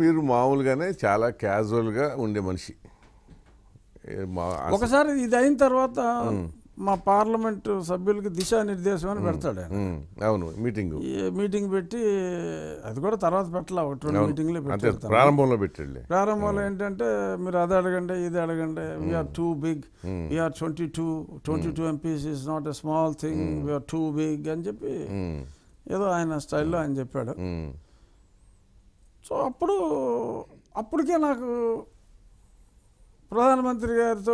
మీరు మామూలుగానే చాలా క్యాజువల్గా ఉండే మనిషి ఒకసారి ఇది అయిన తర్వాత మా పార్లమెంట్ సభ్యులకి దిశానిర్దేశం అని పెడతాడు అవును మీటింగ్ మీటింగ్ పెట్టి అది కూడా తర్వాత పెట్టాల ఒకటి రెండు మీటింగ్లే పెట్టాడు ప్రారంభంలో పెట్టాడు ప్రారంభంలో ఏంటంటే మీరు అది అడగండి ఇది అడగండి we are two big we are twenty two twenty two MPs is not a small thing we are two big అని చెప్పి ఏదో ఆయన స్టైల్లో ఆయన చెప్పాడు సో అప్పుడు అప్పటికే నాకు ప్రధానమంత్రి గారితో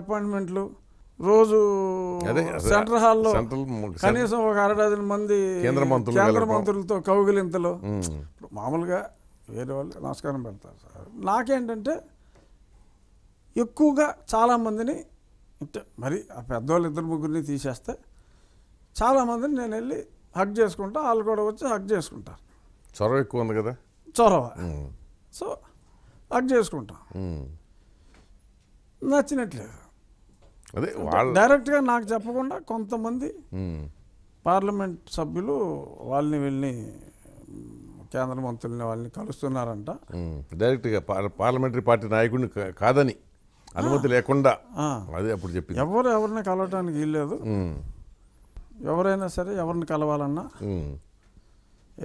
అపాయింట్మెంట్లు రోజు సెంటర్ హాల్లో కనీసం ఒక అరడజన్ మంది కేంద్ర మంత్రులతో కౌగిలింతలో మామూలుగా వేరే వాళ్ళు నమస్కారం పెడతారు సార్ నాకేంటంటే ఎక్కువగా చాలామందిని అంటే మరి ఆ పెద్దవాళ్ళు ఇద్దరు ముగ్గురిని తీసేస్తే చాలామందిని నేను వెళ్ళి హక్ చేసుకుంటా వాళ్ళు కూడా వచ్చి హక్ చేసుకుంటారు చొరవ ఎక్కువ ఉంది కదా చొరవ సో అది చేసుకుంటాం నచ్చినట్లేదు అదే డైరెక్ట్గా నాకు చెప్పకుండా కొంతమంది పార్లమెంట్ సభ్యులు వాళ్ళని వీళ్ళని కేంద్ర మంత్రులని వాళ్ళని కలుస్తున్నారంట డైరెక్ట్గా పార్లమెంటరీ పార్టీ నాయకుడిని కాదని అనుమతి లేకుండా అదే అప్పుడు చెప్పి ఎవరు ఎవరిని కలవటానికి వీల్లేదు ఎవరైనా సరే ఎవరిని కలవాలన్నా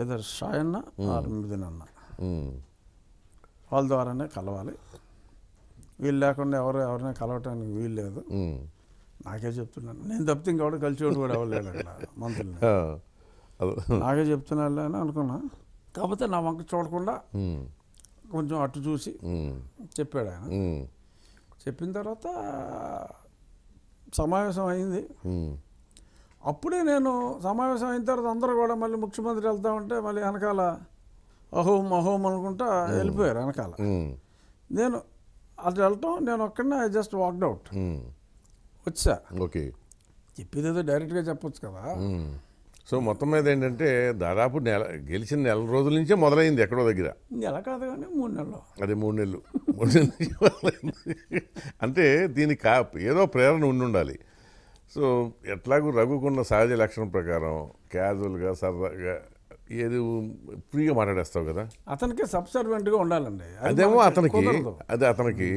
ఏదో షాయన్న ఆరు మిదినన్నా వాళ్ళ ద్వారానే కలవాలి వీలు లేకుండా ఎవరు ఎవరినే కలవటానికి వీలు లేదు నాకే చెప్తున్నాను నేను తప్పితే కలిసి కలిసేవాడు కూడా ఎవరు లేదు మంత్రులు నాకే చెప్తున్నాను అని అనుకున్నా కాకపోతే నా వంక చూడకుండా కొంచెం అటు చూసి చెప్పాడు ఆయన చెప్పిన తర్వాత సమావేశం అయింది అప్పుడే నేను సమావేశం అయిన తర్వాత అందరూ కూడా మళ్ళీ ముఖ్యమంత్రి వెళ్తా ఉంటే మళ్ళీ వెనకాల అహోం అహోం అనుకుంటా వెళ్ళిపోయారు వెనకాల నేను అది వెళ్ళటం నేను ఒక్కడనే ఐ జస్ట్ వాక్డౌట్ వచ్చా ఓకే చెప్పేది ఏదో డైరెక్ట్గా చెప్పొచ్చు కదా సో మొత్తం మీద ఏంటంటే దాదాపు నెల గెలిచిన నెల రోజుల నుంచే మొదలైంది ఎక్కడో దగ్గర నెల కాదు కానీ మూడు నెలలు అదే మూడు నెలలు మూడు నెలలు అంటే దీనికి కా ఏదో ప్రేరణ ఉండి ఉండాలి సో ఎట్లాగూ రఘుకున్న సహజ లక్షణం ప్రకారం క్యాజువల్గా సరదాగా ఏది ఫ్రీగా మాట్లాడేస్తావు కదా అతనికి సబ్సర్వెంట్గా ఉండాలండి అదేమో అతనికి అదే అతనికి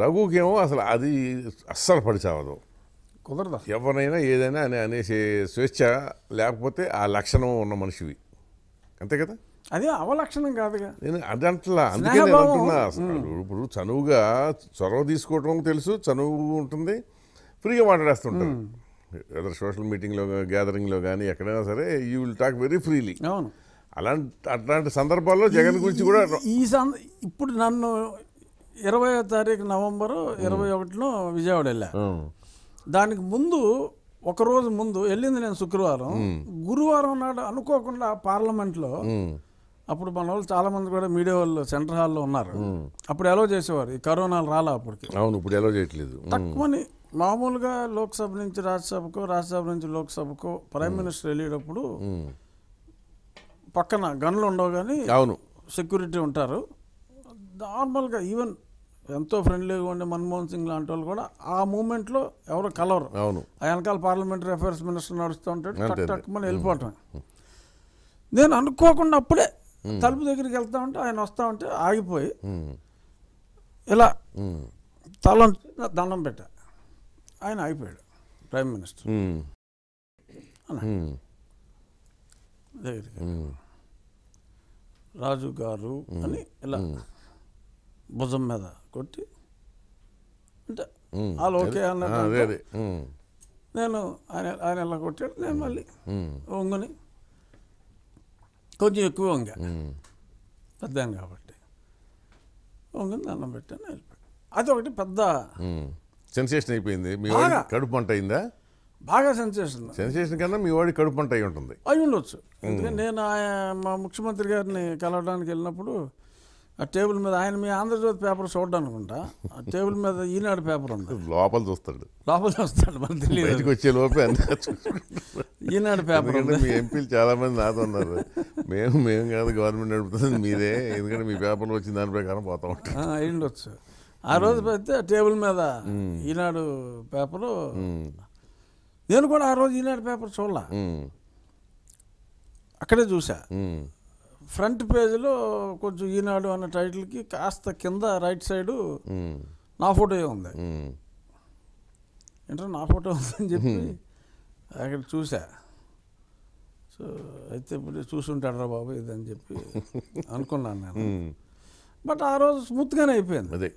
రఘుకి ఏమో అసలు అది అస్సలు పడిచావదు కుదరదు ఎవరైనా ఏదైనా అని అనేసి స్వేచ్ఛ లేకపోతే ఆ లక్షణం ఉన్న మనిషివి అంతే కదా అది అవలక్షణం కాదుగా నేను అదంట్లా అందుకే నేను అంటున్నా ఇప్పుడు చనువుగా చొరవ తీసుకోవటం తెలుసు చనువు ఉంటుంది ఫ్రీగా మాట్లాడేస్తుంటారు ఏదైనా సోషల్ మీటింగ్లో గ్యాదరింగ్లో కానీ ఎక్కడైనా సరే you will talk very freely అవును అలాంటి అట్లాంటి సందర్భాల్లో జగన్ గురించి కూడా ఈ సంద ఇప్పుడు నన్ను ఇరవై తారీఖు నవంబరు ఇరవై ఒకటిలో విజయవాడ వెళ్ళా దానికి ముందు ఒకరోజు ముందు వెళ్ళింది నేను శుక్రవారం గురువారం నాడు అనుకోకుండా పార్లమెంట్లో అప్పుడు మన వాళ్ళు చాలా మంది కూడా మీడియా వాళ్ళు సెంటర్ హాల్లో ఉన్నారు అప్పుడు ఎలా చేసేవారు ఈ కరోనా రాలే అప్పటికి అవును ఇప్పుడు ఎలా చేయట్లేదు తక్కువని మామూలుగా లోక్సభ నుంచి రాజ్యసభకు రాజ్యసభ నుంచి లోక్సభకు ప్రైమ్ మినిస్టర్ వెళ్ళేటప్పుడు పక్కన గన్లు ఉండవు కానీ అవును సెక్యూరిటీ ఉంటారు నార్మల్గా ఈవెన్ ఎంతో ఫ్రెండ్లీగా ఉండే మన్మోహన్ సింగ్ లాంటి వాళ్ళు కూడా ఆ మూమెంట్లో ఎవరు కలవరు అవును ఆ వెనకాల పార్లమెంటరీ అఫైర్స్ మినిస్టర్ నడుస్తూ ఉంటాడు టక్ టక్ మనం వెళ్ళిపోవటం నేను అనుకోకుండా అప్పుడే తలుపు దగ్గరికి వెళ్తా ఉంటే ఆయన వస్తా ఉంటే ఆగిపోయి ఇలా తల దండం పెట్టా ఆయన అయిపోయాడు ప్రైమ్ మినిస్టర్ దగ్గరికి రాజు గారు అని ఇలా భుజం మీద కొట్టి అంటే వాళ్ళు ఓకే అన్నది నేను ఆయన ఆయన ఇలా కొట్టాడు నేను మళ్ళీ వంగుని కొంచెం ఎక్కువ వంగా పెద్దాను కాబట్టి వంగుని దండం పెట్టాను వెళ్ళిపోయాను ఒకటి పెద్ద సెన్సేషన్ అయిపోయింది మీ వాడి కడుపు పంట అయిందా బాగా సెన్సేషన్ సెన్సేషన్ కన్నా మీ వాడి కడుపు పంట అయి ఉంటుంది అయి ఉండొచ్చు ఎందుకంటే నేను మా ముఖ్యమంత్రి గారిని కలవడానికి వెళ్ళినప్పుడు ఆ టేబుల్ మీద ఆయన మీ ఆంధ్రజ్యోతి పేపర్ చూడడానుకుంటా ఆ టేబుల్ మీద ఈనాడు పేపర్ ఉంది లోపల చూస్తాడు లోపల చూస్తాడు మనకు తెలియదు వచ్చే లోపే ఈనాడు పేపర్ మీ ఎంపీలు చాలామంది నాతో ఉన్నారు మేము మేము కాదు గవర్నమెంట్ నడుపుతుంది మీరే ఎందుకంటే మీ పేపర్లో వచ్చిన దాని ప్రకారం పోతా ఉంటాం అయ్యుండొచ్చు ఆ రోజు పెడితే టేబుల్ మీద ఈనాడు పేపరు నేను కూడా ఆ రోజు ఈనాడు పేపర్ చూడలా అక్కడే చూసా ఫ్రంట్ పేజీలో కొంచెం ఈనాడు అన్న టైటిల్కి కాస్త కింద రైట్ సైడు నా ఫోటో ఉంది ఏంటో నా ఫోటో ఉందని చెప్పి అక్కడ చూసా సో అయితే ఇప్పుడు చూసుంటాడు రా బాబు ఇదని చెప్పి అనుకున్నాను నేను బట్ ఆ రోజు స్మూత్గానే అయిపోయింది అదే